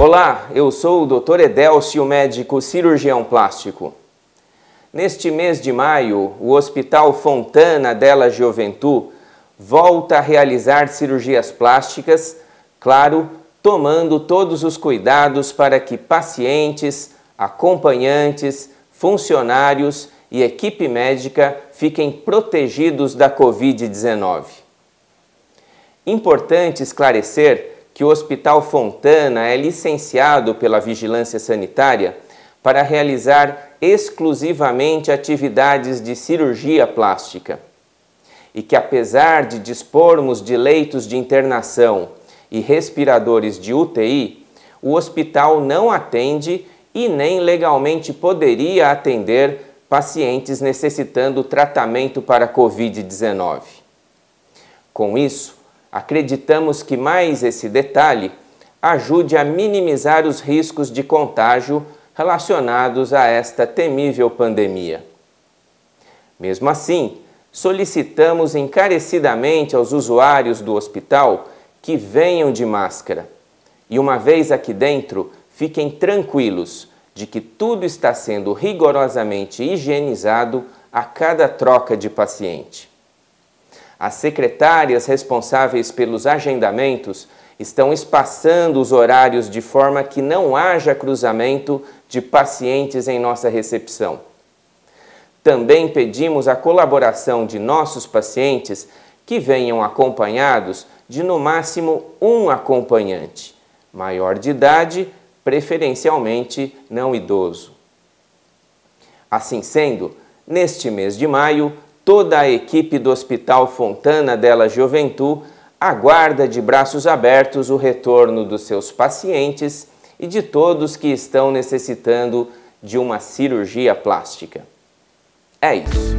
Olá, eu sou o Dr. Edelcio, médico cirurgião plástico. Neste mês de maio, o Hospital Fontana della Gioventù volta a realizar cirurgias plásticas, claro, tomando todos os cuidados para que pacientes, acompanhantes, funcionários e equipe médica fiquem protegidos da Covid-19. Importante esclarecer que o Hospital Fontana é licenciado pela Vigilância Sanitária para realizar exclusivamente atividades de cirurgia plástica. E que, apesar de dispormos de leitos de internação e respiradores de UTI, o hospital não atende e nem legalmente poderia atender pacientes necessitando tratamento para Covid-19. Com isso, Acreditamos que mais esse detalhe ajude a minimizar os riscos de contágio relacionados a esta temível pandemia. Mesmo assim, solicitamos encarecidamente aos usuários do hospital que venham de máscara. E uma vez aqui dentro, fiquem tranquilos de que tudo está sendo rigorosamente higienizado a cada troca de paciente. As secretárias responsáveis pelos agendamentos estão espaçando os horários de forma que não haja cruzamento de pacientes em nossa recepção. Também pedimos a colaboração de nossos pacientes que venham acompanhados de no máximo um acompanhante, maior de idade, preferencialmente não idoso. Assim sendo, neste mês de maio, toda a equipe do Hospital Fontana della Juventude aguarda de braços abertos o retorno dos seus pacientes e de todos que estão necessitando de uma cirurgia plástica. É isso.